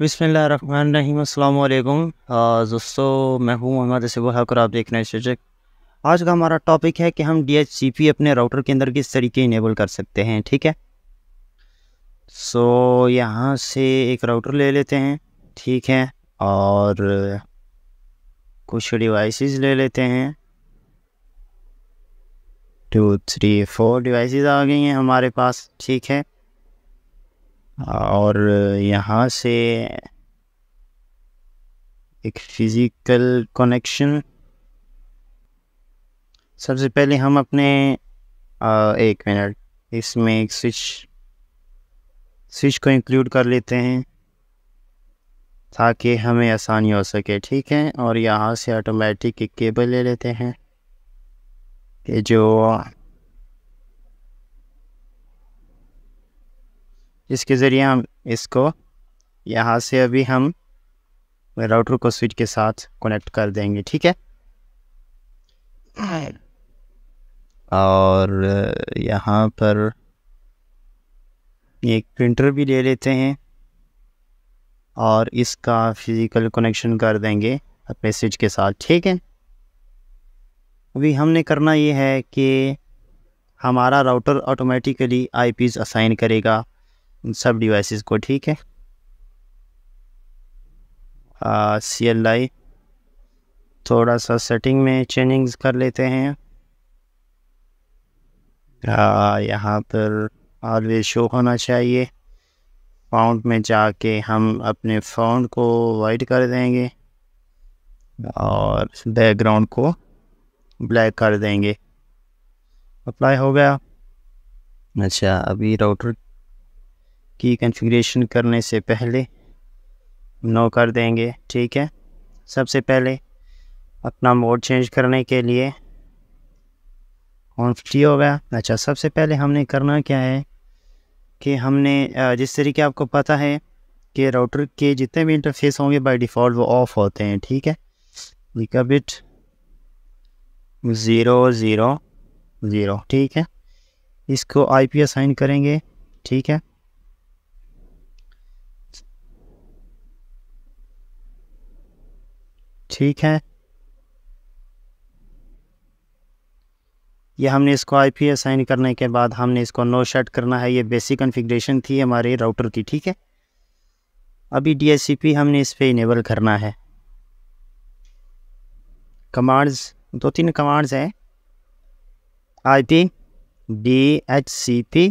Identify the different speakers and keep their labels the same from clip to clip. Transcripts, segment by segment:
Speaker 1: बिसमीम अल्लाम दोस्तों मैं हूँ मोहम्मद इसबो हक और आप देख रहे हैं शिजक आज का हमारा टॉपिक है कि हम डी अपने राउटर के अंदर किस तरीके इनेबल कर सकते हैं ठीक है सो so, यहाँ से एक राउटर ले लेते हैं ठीक है और कुछ डिवाइसेस ले लेते हैं टू थ्री फोर डिवाइसेस आ गई हैं हमारे पास ठीक है और यहाँ से एक फिज़िकल कनेक्शन सबसे पहले हम अपने आ, एक मिनट इसमें एक स्विच स्विच को इंक्लूड कर लेते हैं ताकि हमें आसानी हो सके ठीक है और यहाँ से ऑटोमेटिक एक केबल ले लेते हैं कि जो इसके ज़रिए हम इसको यहाँ से अभी हम राउटर को स्विच के साथ कनेक्ट कर देंगे ठीक है और यहाँ पर एक प्रिंटर भी ले लेते हैं और इसका फिज़िकल कनेक्शन कर देंगे अपने स्विच के साथ ठीक है अभी हमने करना ये है कि हमारा राउटर ऑटोमेटिकली आईपीज़ असाइन करेगा इन सब डिवाइसेस को ठीक है सी एल आई थोड़ा सा सेटिंग में चेंजिंग्स कर लेते हैं यहाँ पर ऑलवेज शो होना चाहिए फाउंड में जाके हम अपने फाउंड को वाइट कर देंगे और बैकग्राउंड को ब्लैक कर देंगे अप्लाई हो गया अच्छा अभी राउटर की कन्फिग्रेशन करने से पहले नो कर देंगे ठीक है सबसे पहले अपना मोड चेंज करने के लिए ऑन फ्री हो गया अच्छा सबसे पहले हमने करना क्या है कि हमने जिस तरीके आपको पता है कि राउटर के जितने भी इंटरफेस होंगे बाय डिफ़ॉल्ट वो ऑफ होते हैं ठीक है लिखा बिट ज़ीरो ज़ीरो ज़ीरो ठीक है इसको आई पी असाइन करेंगे ठीक है ठीक है ये हमने इसको आई पी असाइन करने के बाद हमने इसको नो शट करना है ये बेसिक कन्फिग्रेशन थी हमारे राउटर की ठीक है अभी डी हमने इस पर इनेबल करना है कमांड्स दो तीन कमांड्स हैं I P D H C P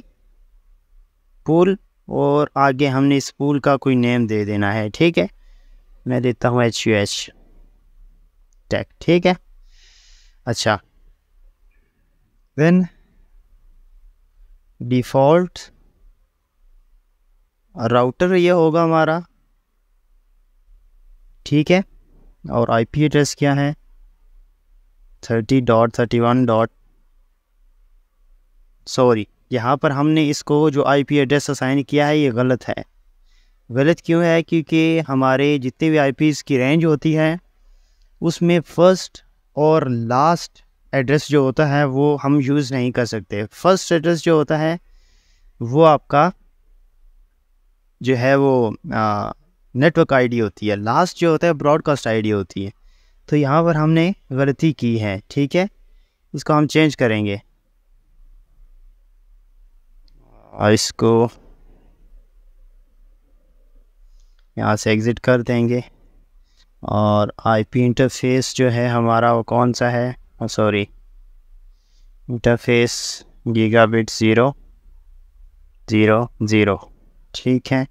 Speaker 1: pool और आगे हमने इस पूल का कोई नेम दे देना है ठीक है मैं देता हूँ एच यू एच टैग ठीक है अच्छा देन डिफ़ॉल्ट राउटर ये होगा हमारा ठीक है और आईपी एड्रेस क्या है thirty dot thirty one dot sorry यहाँ पर हमने इसको जो आईपी एड्रेस असाइन किया है ये गलत है गलत क्यों है क्योंकि हमारे जितने भी आईपीस की रेंज होती है उसमें फ़र्स्ट और लास्ट एड्रेस जो होता है वो हम यूज़ नहीं कर सकते फर्स्ट एड्रेस जो होता है वो आपका जो है वो नेटवर्क आईडी होती है लास्ट जो होता है ब्रॉडकास्ट आईडी होती है तो यहाँ पर हमने गलती की है ठीक है इसको हम चेंज करेंगे इसको यहाँ से एग्ज़िट कर देंगे और आईपी इंटरफेस जो है हमारा वो कौन सा है sorry interface gigabit zero zero zero ठीक है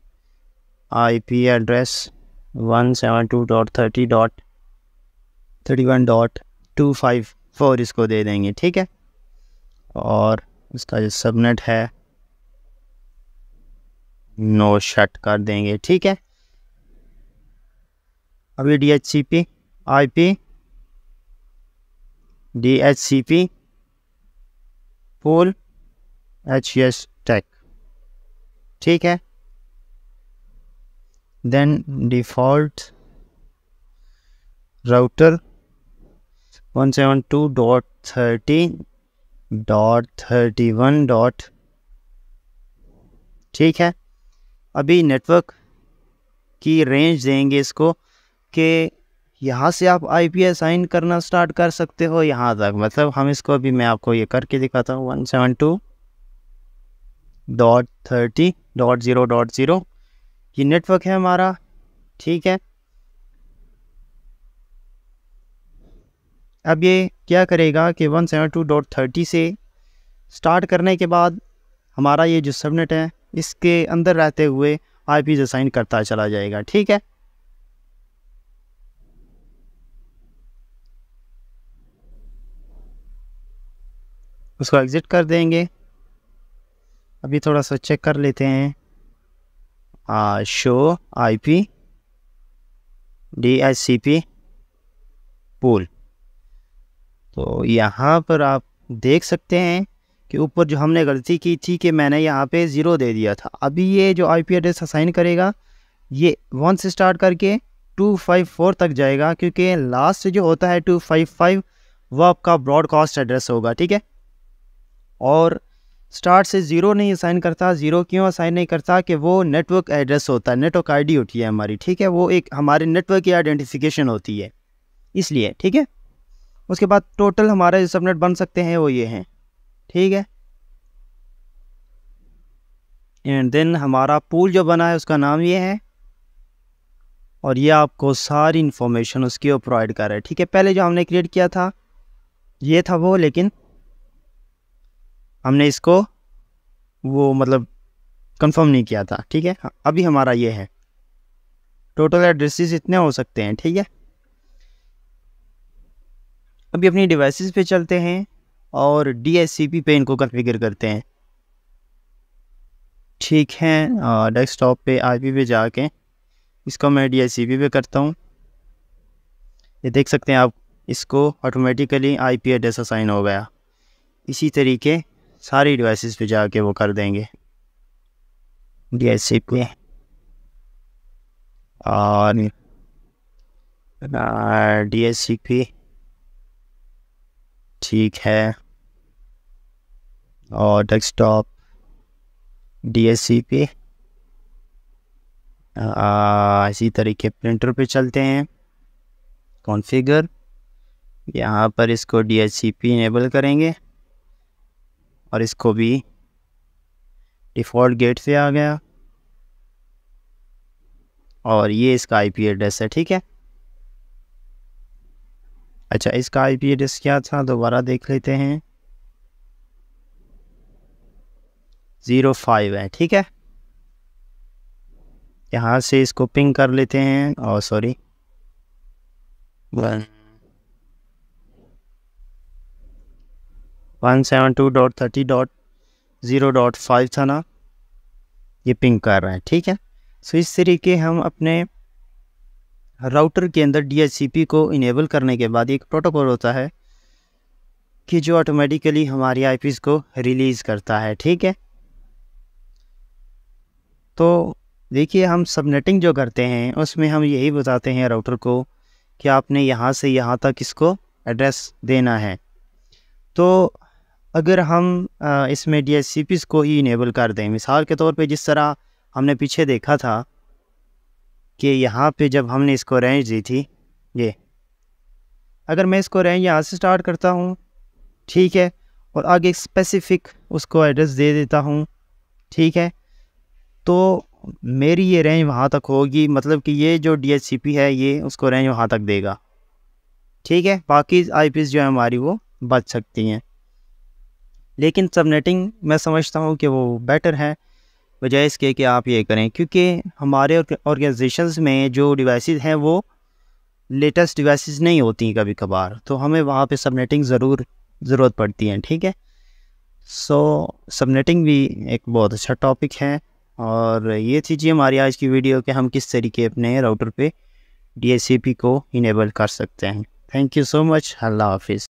Speaker 1: IP address one seven two dot thirty dot thirty one dot two five four इसको दे देंगे ठीक है और इसका जो सबनेट है नो शट कर देंगे ठीक है अभी D H C P I P D H C P pool H S tack ठीक है then default router one one seven two dot dot thirty thirty dot ठीक है अभी नेटवर्क की रेंज देंगे इसको के यहाँ से आप आई पी एस साइन करना स्टार्ट कर सकते हो यहाँ तक मतलब हम इसको अभी मैं आपको ये करके दिखाता हूँ one seven two dot thirty dot zero dot zero ये नेटवर्क है हमारा ठीक है अब ये क्या करेगा कि one seven two dot thirty से स्टार्ट करने के बाद हमारा ये जो सबनेट है इसके अंदर रहते हुए आई पी साइन करता चला जाएगा ठीक है उसको एग्ज़िट कर देंगे अभी थोड़ा सा चेक कर लेते हैं आ, शो आईपी पी पूल तो यहाँ पर आप देख सकते हैं कि ऊपर जो हमने गलती की थी कि मैंने यहाँ पे ज़ीरो दे दिया था अभी ये जो आईपी एड्रेस असाइन करेगा ये वन से स्टार्ट करके टू फाइव फोर तक जाएगा क्योंकि लास्ट जो होता है टू फाइव फाइव वह आपका ब्रॉडकास्ट एड्रेस होगा ठीक है और स्टार्ट से ज़ीरो नहीं असाइन करता ज़ीरो क्यों असाइन नहीं करता कि वो नेटवर्क एड्रेस होता है नेटवर्क आईडी होती है हमारी ठीक है वो एक हमारे नेटवर्क की आइडेंटिफिकेशन होती है इसलिए ठीक है उसके बाद टोटल हमारे जो सबनेट बन सकते हैं वो ये हैं ठीक है एंड देन हमारा पूल जो बना है उसका नाम ये है और ये आपको सारी इन्फॉर्मेशन उसकी प्रोवाइड कर रहा है ठीक है पहले जो हमने क्रिएट किया था ये था वो लेकिन हमने इसको वो मतलब कंफर्म नहीं किया था ठीक है अभी हमारा ये है टोटल एड्रेसेस इतने हो सकते हैं ठीक है अभी अपनी डिवाइसेस पे चलते हैं और डी पे इनको कन्फिगर करते हैं ठीक है डेस्कटॉप पे आईपी पे जाके इसको मैं डी पे करता हूँ ये देख सकते हैं आप इसको ऑटोमेटिकली आईपी एड्रेस असाइन हो गया इसी तरीके सारी डिवाइसेस पे जाके वो कर देंगे जैसे पे और डी एस सी पी ठीक है और desktop D S C P इसी तरीके प्रिंटर पे चलते हैं कॉन्फ़िगर यहाँ पर इसको D S C P enable करेंगे और इसको भी डिफ़ॉल्ट गेट से आ गया और ये इसका आईपी एड्रेस है ठीक है अच्छा इसका आईपी एड्रेस क्या था दोबारा देख लेते हैं ज़ीरो फाइव है ठीक है यहाँ से इसको पिंग कर लेते हैं और sorry one one seven two dot thirty dot zero dot five था ना ये पिंग कर रहे हैं ठीक है सो इस तरीके हम अपने राउटर के अंदर डी को इनेबल करने के बाद एक प्रोटोकॉल होता है कि जो ऑटोमेटिकली हमारी आई को रिलीज़ करता है ठीक है तो देखिए हम सबनेटिंग जो करते हैं उसमें हम यही बताते हैं राउटर को कि आपने यहाँ से यहाँ तक इसको एड्रेस देना है तो अगर हम इसमें डी एस को ही इनेबल कर दें मिसाल के तौर पे जिस तरह हमने पीछे देखा था कि यहाँ पे जब हमने इसको रेंज दी थी ये अगर मैं इसको रेंज यहाँ से स्टार्ट करता हूँ ठीक है और आगे एक स्पेसिफिक उसको एड्रेस दे देता हूँ ठीक है तो मेरी ये रेंज वहाँ तक होगी मतलब कि ये जो डी है ये उसको रेंज वहाँ तक देगा ठीक है बाकी आई जो है हमारी वो बच सकती हैं लेकिन सबनेटिंग मैं समझता हूँ कि वो बेटर है बजाय इसके कि आप ये करें क्योंकि हमारे ऑर्गेनाइजेशन में जो डिवाइस हैं वो लेटेस्ट डिवाइस नहीं होती कभी कभार तो हमें वहाँ पे सबनेटिंग ज़रूर ज़रूरत पड़ती है ठीक है सो सबनेटिंग भी एक बहुत अच्छा टॉपिक है और ये थी जी हमारी आज की वीडियो कि हम किस तरीके अपने राउटर पे डी को इनेबल कर सकते हैं थैंक यू सो मच अल्लाह हाफिज़